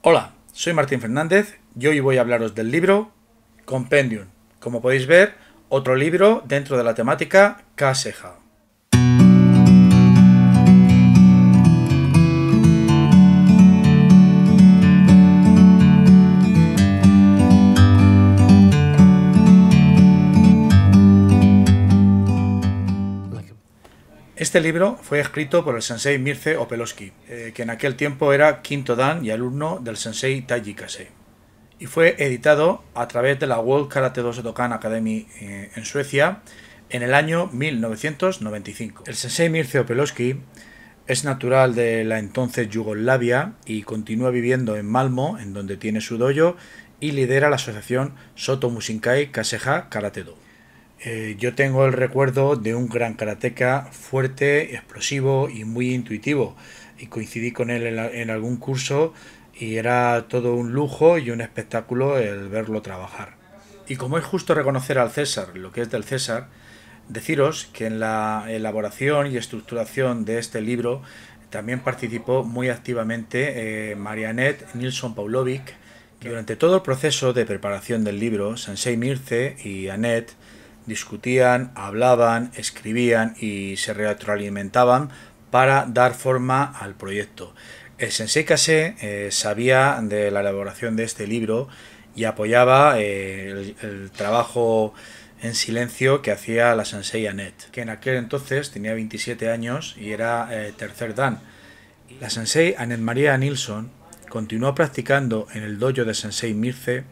Hola, soy Martín Fernández y hoy voy a hablaros del libro Compendium. Como podéis ver, otro libro dentro de la temática Caseja. Este libro fue escrito por el sensei Mirce Opeloski, eh, que en aquel tiempo era quinto dan y alumno del sensei Taiji Kase. y fue editado a través de la World Karate Do Academy eh, en Suecia en el año 1995. El sensei Mirce Opeloski es natural de la entonces Yugoslavia y continúa viviendo en Malmo, en donde tiene su dojo, y lidera la asociación Soto Musinkai Kaseha Karate Do. Eh, yo tengo el recuerdo de un gran karateca fuerte, explosivo y muy intuitivo. Y coincidí con él en, algún curso y era todo un lujo y un espectáculo el verlo trabajar. Y como es justo reconocer al César lo que es del César, deciros que en la elaboración y estructuración de este libro también participó muy activamente eh, Marianette Nilsson Paulovic. Durante todo el proceso de preparación del libro, Sensei Mirce y Annette discutían, hablaban, escribían y se retroalimentaban para dar forma al proyecto. El sensei Kase eh, sabía de la elaboración de este libro y apoyaba eh, el, trabajo en silencio que hacía la sensei Annette, que en aquel entonces tenía 27 años y era eh, tercer dan. La sensei Annette María Nilsson continuó practicando en el dojo de sensei Mirce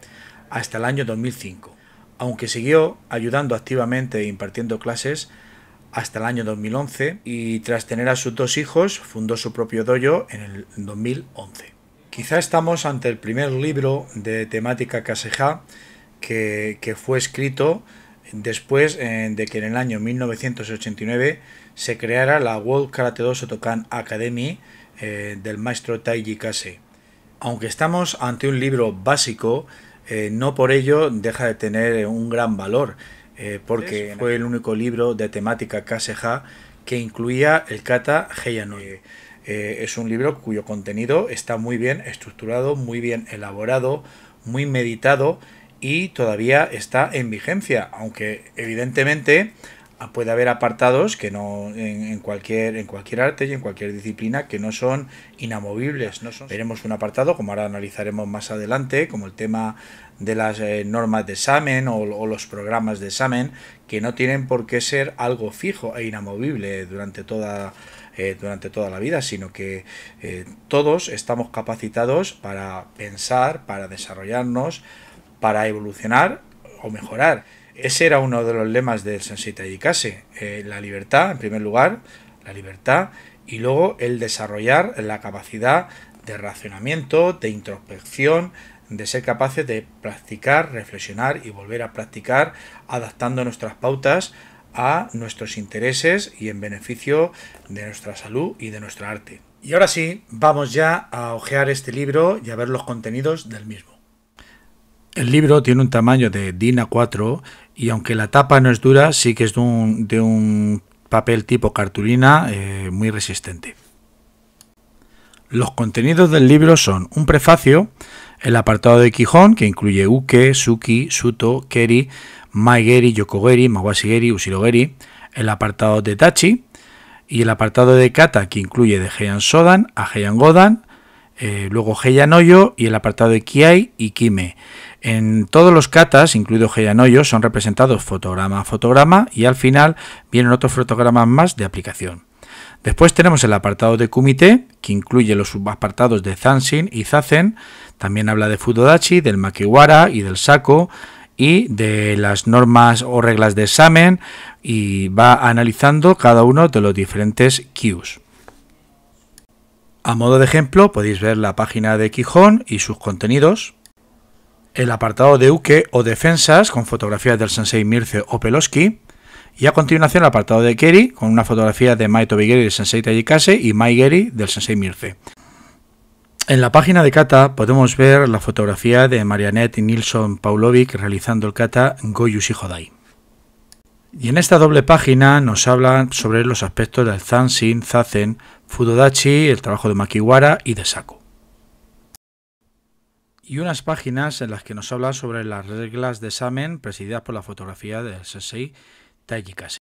hasta el año 2005 aunque siguió ayudando activamente e impartiendo clases hasta el año 2011 y tras tener a sus dos hijos fundó su propio dojo en el 2011. Quizá estamos ante el primer libro de temática kaseha que, fue escrito después eh, de que en el año 1989 se creara la World Karate Do Sotokan Academy eh, del maestro Taiji Kase. Aunque estamos ante un libro básico, eh, no por ello deja de tener eh, un gran valor, eh, porque fue el único libro de temática kaseha que incluía el kata Heianoi. es un libro cuyo contenido está muy bien estructurado, muy bien elaborado, muy meditado y todavía está en vigencia, aunque evidentemente Ah, puede haber apartados que no en, cualquier en cualquier arte y en cualquier disciplina que no son inamovibles no un apartado como ahora analizaremos más adelante como el tema de las eh, normas de examen o, los programas de examen que no tienen por qué ser algo fijo e inamovible durante toda eh, durante toda la vida sino que eh, todos estamos capacitados para pensar para desarrollarnos para evolucionar o mejorar ese era uno de los lemas del Sensei y eh, la libertad, en primer lugar, la libertad, y luego el desarrollar la capacidad de racionamiento, de introspección, de ser capaces de practicar, reflexionar y volver a practicar, adaptando nuestras pautas a nuestros intereses y en beneficio de nuestra salud y de nuestra arte. Y ahora sí, vamos ya a hojear este libro y a ver los contenidos del mismo. El libro tiene un tamaño de DIN A4 y aunque la tapa no es dura, sí que es de un, papel tipo cartulina eh, muy resistente. Los contenidos del libro son un prefacio, el apartado de Quijón, que incluye Uke, Suki, Suto, Keri, Maigeri, Yokogeri, Mawashigeri, Ushirogeri, el apartado de Tachi y el apartado de Kata, que incluye de Heian Sodan a Heian Godan, eh, luego Heian Oyo y el apartado de Kiai y Kime. En todos los katas, incluido Heianoyo, son representados fotograma a fotograma y al final vienen otros fotogramas más de aplicación. Después tenemos el apartado de Kumite, que incluye los subapartados de Zanshin y Zazen. También habla de Fudodachi, del Makiwara y del Sako, y de las normas o reglas de examen, y va analizando cada uno de los diferentes cues. A modo de ejemplo, podéis ver la página de Quijón y sus contenidos el apartado de Uke o defensas con fotografías del sensei Mirce o Peloski y a continuación el apartado de Keri con una fotografía de Maito Tobigeri del sensei Tayikase y Mai Geri del sensei Mirce. En la página de kata podemos ver la fotografía de Marianette y Nilsson Paulovic realizando el kata Goyushi Hodai. Y en esta doble página nos hablan sobre los aspectos del Zanshin, Zazen, Fudodachi, el trabajo de Makiwara y de Saku y unas páginas en las que nos habla sobre las reglas de examen presididas por la fotografía del sensei Kase.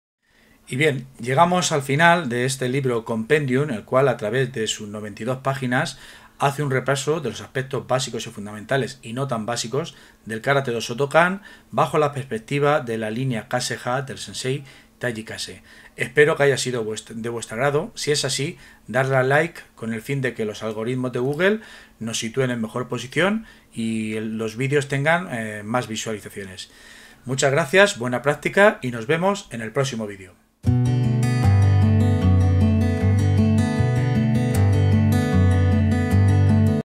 Y bien, llegamos al final de este libro Compendium, el cual a través de sus 92 páginas hace un repaso de los aspectos básicos y fundamentales y no tan básicos del karate de Sotokan, bajo la perspectiva de la línea Kaseha del sensei eh. Espero que haya sido de vuestro agrado. Si es así, darle a like con el fin de que los algoritmos de Google nos sitúen en mejor posición y los vídeos tengan eh, más visualizaciones. Muchas gracias, buena práctica y nos vemos en el próximo vídeo.